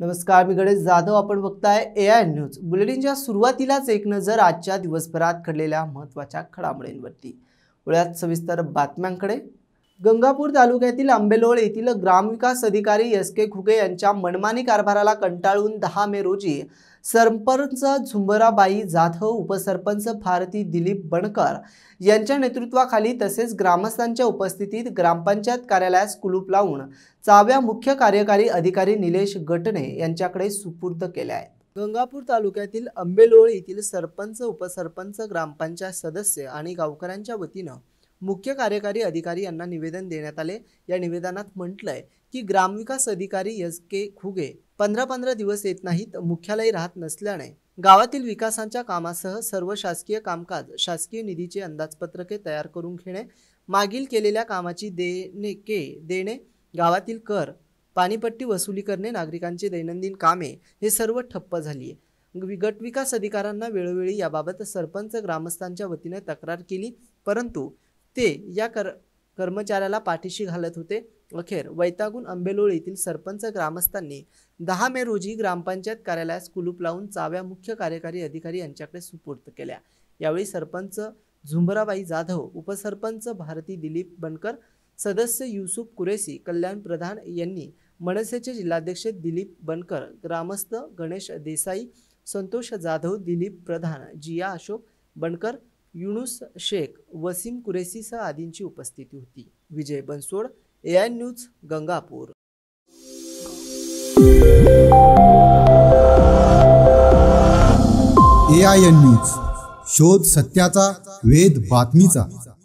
नमस्कार मी गणेश जाधव आपण बघताय ए आय न्यूज बुलेटिनच्या सुरुवातीलाच एक नजर आजच्या दिवसभरात घडलेल्या महत्त्वाच्या घडामोडींवरती वळ्यात सविस्तर बातम्यांकडे गंगापूर तालुक्यातील आंबेलोळ येथील ग्रामविकास अधिकारी एस के खुगे यांच्या मनमानी कारभाराला कंटाळून दहा मे रोजी सरपंच झुंबराबाई जाधव उपसरपंच भारती दिलीप बणकर यांच्या नेतृत्वाखाली तसेच ग्रामस्थांच्या उपस्थितीत ग्रामपंचायत कार्यालयास कुलूप लावून चाव्या मुख्य कार्यकारी अधिकारी निलेश गटणे यांच्याकडे सुपूर्द केल्या आहेत गंगापूर तालुक्यातील आंबेलोळ येथील सरपंच उपसरपंच ग्रामपंचायत सदस्य आणि गावकऱ्यांच्या वतीनं मुख्य कार्यकारी अधिकारी यांना निवेदन देण्यात आले या निवेदनात म्हटलं आहे की ग्रामविकास अधिकारी एस के खुगे पंधरा पंधरा दिवस येत नाहीत मुख्यालय राहत नसल्याने गावातील विकासांच्या कामासह सर्व शासकीय कामकाज शासकीय निधीचे अंदाजपत्रके तयार करून घेणे मागील केलेल्या कामाची देणे के देणे गावातील कर पाणीपट्टी वसुली करणे नागरिकांची दैनंदिन कामे हे सर्व ठप्प झाली आहे गटविकास अधिकाऱ्यांना वेळोवेळी याबाबत सरपंच ग्रामस्थांच्या वतीने तक्रार केली परंतु ते या कर कर्मचाऱ्याला पाठीशी घालत होते अखेर वैतागून आंबेलोळ येथील सरपंच ग्रामस्थांनी दहा मे रोजी ग्रामपंचायत कार्यालयास कुलूप लावून चाव्या मुख्य कार्यकारी अधिकारी यांच्याकडे सुपूर्द केल्या यावेळी सरपंच झुंबराबाई जाधव उपसरपंच भारती दिलीप बनकर सदस्य युसुफ कुरेसी कल्याण प्रधान यांनी मनसेचे जिल्हाध्यक्ष दिलीप बनकर ग्रामस्थ गणेश देसाई संतोष जाधव दिलीप प्रधान जिया अशोक बनकर युनुस शेख वसीम सह आदींची उपस्थिती होती Vijay Bansod AI news Gangapur N news शोध सत्याचा वेद बातमीचा